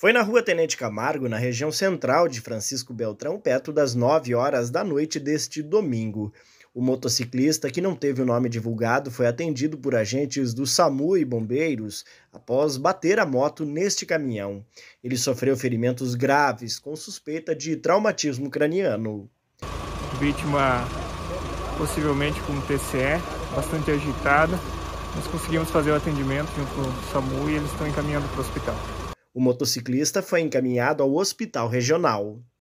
Foi na rua Tenente Camargo, na região central de Francisco Beltrão, perto das 9 horas da noite deste domingo. O motociclista, que não teve o nome divulgado, foi atendido por agentes do SAMU e bombeiros após bater a moto neste caminhão. Ele sofreu ferimentos graves, com suspeita de traumatismo craniano. Vítima possivelmente com TCE, bastante agitada. Nós conseguimos fazer o atendimento junto com o SAMU e eles estão encaminhando para o hospital. O motociclista foi encaminhado ao hospital regional.